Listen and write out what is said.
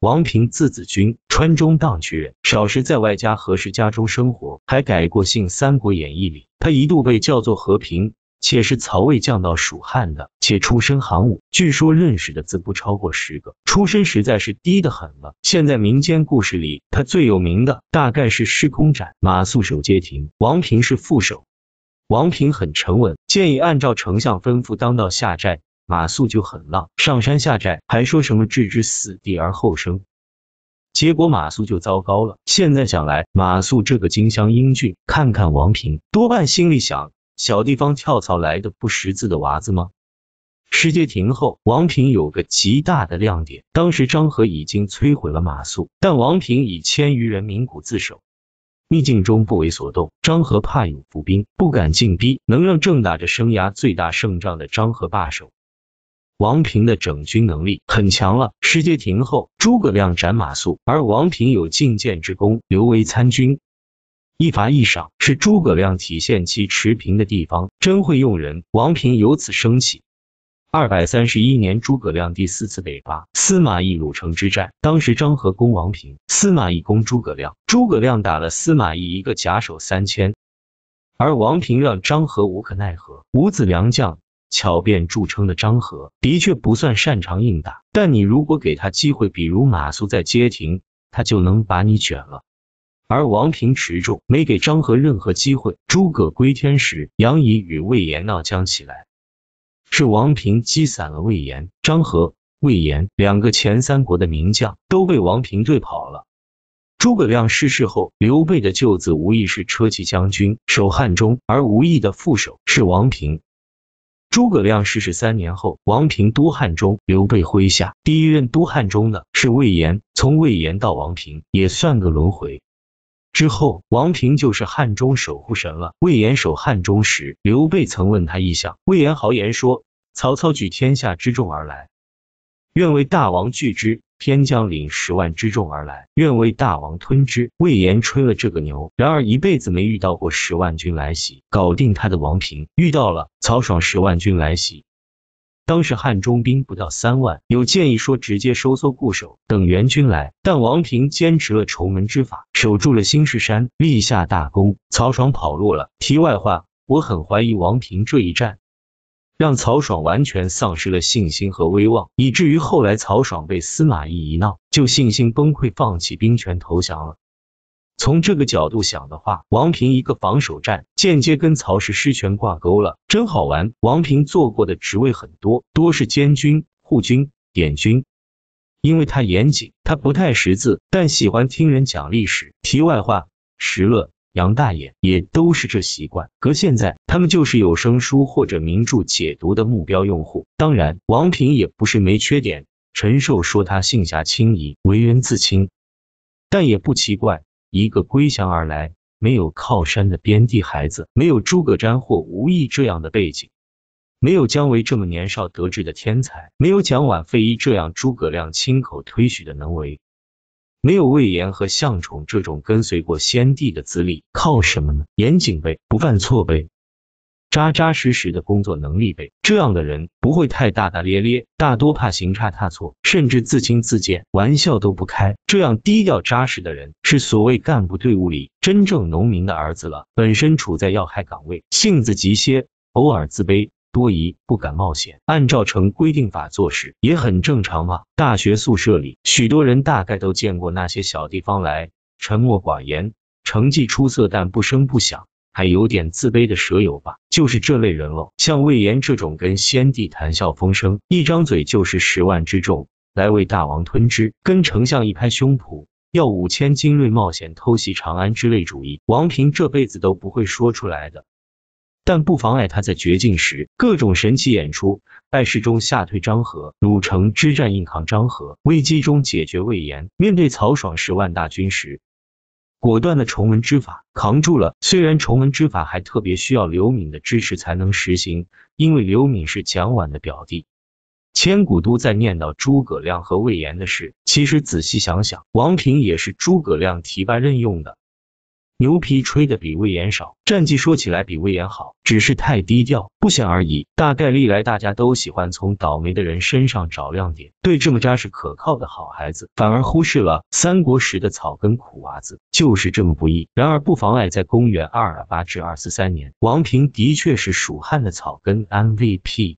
王平字子君，川中荡渠人，少时在外家和氏家中生活，还改过姓。《三国演义》里，他一度被叫做和平，且是曹魏降到蜀汉的，且出身行武，据说认识的字不超过十个，出身实在是低的很了。现在民间故事里，他最有名的大概是失空斩马谡守街亭，王平是副手。王平很沉稳，建议按照丞相吩咐，当到下寨。马谡就很浪，上山下寨，还说什么置之死地而后生，结果马谡就糟糕了。现在想来，马谡这个金相英俊，看看王平，多半心里想，小地方跳槽来的不识字的娃子吗？世界停后，王平有个极大的亮点，当时张和已经摧毁了马谡，但王平以千余人鸣鼓自守，逆境中不为所动，张和怕有伏兵，不敢进逼，能让正打着生涯最大胜仗的张和罢手？王平的整军能力很强了。师节亭后，诸葛亮斩马谡，而王平有进谏之功，刘为参军，一罚一赏，是诸葛亮体现其持平的地方，真会用人。王平由此升起。二百三十一年，诸葛亮第四次北伐，司马懿鲁城之战，当时张合攻王平，司马懿攻诸葛亮，诸葛亮打了司马懿一个假守三千，而王平让张合无可奈何，五子良将。巧辩著称的张和，的确不算擅长硬打，但你如果给他机会，比如马谡在街亭，他就能把你卷了。而王平持重，没给张和任何机会。诸葛归天时，杨仪与魏延闹僵起来，是王平击散了魏延。张和、魏延两个前三国的名将都被王平对跑了。诸葛亮逝世后，刘备的舅子无疑是车骑将军，守汉中，而吴意的副手是王平。诸葛亮逝世三年后，王平督汉中，刘备麾下第一任督汉中的是魏延，从魏延到王平也算个轮回。之后，王平就是汉中守护神了。魏延守汉中时，刘备曾问他意向，魏延豪言说，曹操举天下之众而来。愿为大王拒之，偏将领十万之众而来；愿为大王吞之。魏延吹了这个牛，然而一辈子没遇到过十万军来袭，搞定他的王平遇到了。曹爽十万军来袭，当时汉中兵不到三万，有建议说直接收缩固守，等援军来，但王平坚持了重门之法，守住了兴势山，立下大功。曹爽跑路了。题外话，我很怀疑王平这一战。让曹爽完全丧失了信心和威望，以至于后来曹爽被司马懿一闹，就信心崩溃，放弃兵权投降了。从这个角度想的话，王平一个防守战，间接跟曹氏失权挂钩了，真好玩。王平做过的职位很多，多是监军、护军、典军，因为他严谨，他不太识字，但喜欢听人讲历史。题外话，时论。杨大爷也都是这习惯，可现在他们就是有声书或者名著解读的目标用户。当然，王平也不是没缺点。陈寿说他性侠轻疑，为人自清，但也不奇怪，一个归降而来，没有靠山的边地孩子，没有诸葛瞻或吴懿这样的背景，没有姜维这么年少得志的天才，没有蒋琬费祎这样诸葛亮亲口推许的能为。没有魏延和向宠这种跟随过先帝的资历，靠什么呢？严谨呗，不犯错呗，扎扎实实的工作能力呗。这样的人不会太大大咧咧，大多怕行差踏错，甚至自轻自贱，玩笑都不开。这样低调扎实的人，是所谓干部队伍里真正农民的儿子了。本身处在要害岗位，性子急些，偶尔自卑。多疑不敢冒险，按照成规定法做事，也很正常嘛。大学宿舍里，许多人大概都见过那些小地方来，沉默寡言，成绩出色但不声不响，还有点自卑的舍友吧，就是这类人喽。像魏延这种跟先帝谈笑风生，一张嘴就是十万之众来为大王吞之，跟丞相一拍胸脯要五千精锐冒险偷袭长安之类主意，王平这辈子都不会说出来的。但不妨碍他在绝境时各种神奇演出，败事中吓退张合，鲁城之战硬扛张合，危机中解决魏延，面对曹爽十万大军时，果断的崇文之法扛住了。虽然崇文之法还特别需要刘敏的支持才能实行，因为刘敏是蒋琬的表弟。千古都在念叨诸葛亮和魏延的事，其实仔细想想，王平也是诸葛亮提拔任用的。牛皮吹得比魏延少，战绩说起来比魏延好，只是太低调，不显而已。大概历来大家都喜欢从倒霉的人身上找亮点，对这么扎实可靠的好孩子，反而忽视了三国时的草根苦娃子，就是这么不易。然而不妨碍在公元二二八至二四三年，王平的确是蜀汉的草根 MVP。